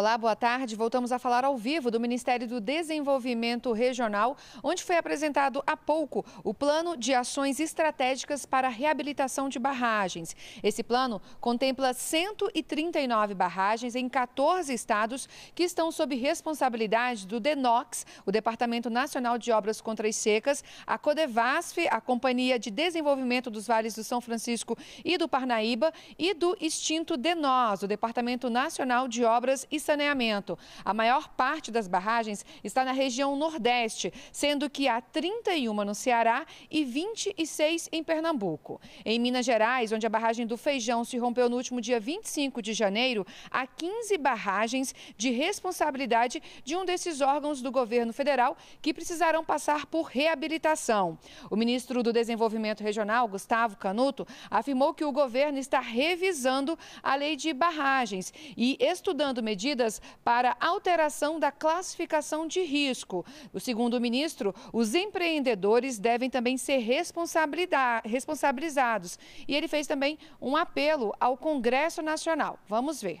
Olá, boa tarde. Voltamos a falar ao vivo do Ministério do Desenvolvimento Regional, onde foi apresentado há pouco o Plano de Ações Estratégicas para a Reabilitação de Barragens. Esse plano contempla 139 barragens em 14 estados que estão sob responsabilidade do DENOX, o Departamento Nacional de Obras Contra as Secas, a Codevasf, a Companhia de Desenvolvimento dos Vales do São Francisco e do Parnaíba, e do extinto DENOS, o Departamento Nacional de Obras e saneamento. A maior parte das barragens está na região Nordeste, sendo que há 31 no Ceará e 26 em Pernambuco. Em Minas Gerais, onde a barragem do Feijão se rompeu no último dia 25 de janeiro, há 15 barragens de responsabilidade de um desses órgãos do governo federal que precisarão passar por reabilitação. O ministro do Desenvolvimento Regional, Gustavo Canuto, afirmou que o governo está revisando a lei de barragens e estudando medidas medidas para alteração da classificação de risco. O segundo o ministro, os empreendedores devem também ser responsabilizados. E ele fez também um apelo ao Congresso Nacional. Vamos ver.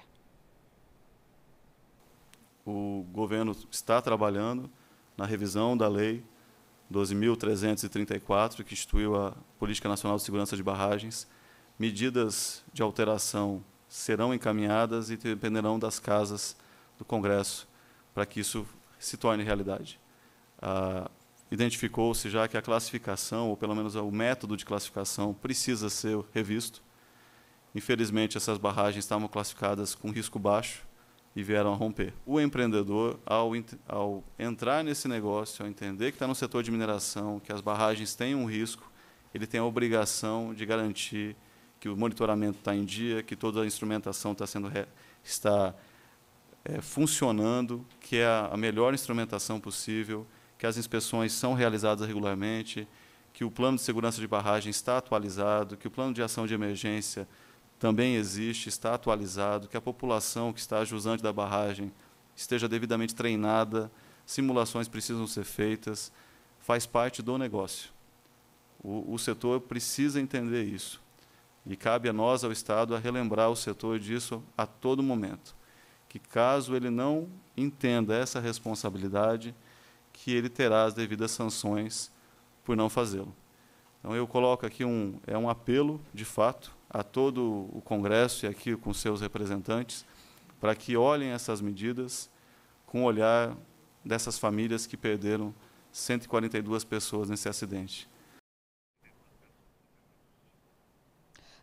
O governo está trabalhando na revisão da lei 12.334, que instituiu a Política Nacional de Segurança de Barragens, medidas de alteração serão encaminhadas e dependerão das casas do Congresso para que isso se torne realidade. Ah, Identificou-se já que a classificação, ou pelo menos o método de classificação, precisa ser revisto. Infelizmente, essas barragens estavam classificadas com risco baixo e vieram a romper. O empreendedor, ao, ao entrar nesse negócio, ao entender que está no setor de mineração, que as barragens têm um risco, ele tem a obrigação de garantir que o monitoramento está em dia, que toda a instrumentação está sendo re, está é, funcionando, que é a, a melhor instrumentação possível, que as inspeções são realizadas regularmente, que o plano de segurança de barragem está atualizado, que o plano de ação de emergência também existe, está atualizado, que a população que está jusante da barragem esteja devidamente treinada, simulações precisam ser feitas, faz parte do negócio. O, o setor precisa entender isso. E cabe a nós, ao Estado, a relembrar o setor disso a todo momento. Que caso ele não entenda essa responsabilidade, que ele terá as devidas sanções por não fazê-lo. Então eu coloco aqui um é um apelo, de fato, a todo o Congresso e aqui com seus representantes, para que olhem essas medidas com o olhar dessas famílias que perderam 142 pessoas nesse acidente.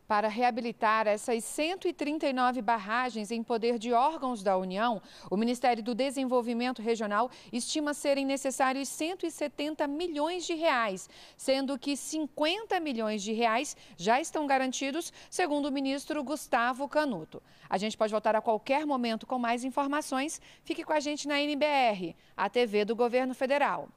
Para reabilitar essas 139 barragens em poder de órgãos da União, o Ministério do Desenvolvimento Regional estima serem necessários 170 milhões de reais, sendo que 50 milhões de reais já estão garantidos, segundo o ministro Gustavo Canuto. A gente pode voltar a qualquer momento com mais informações. Fique com a gente na NBR, a TV do Governo Federal.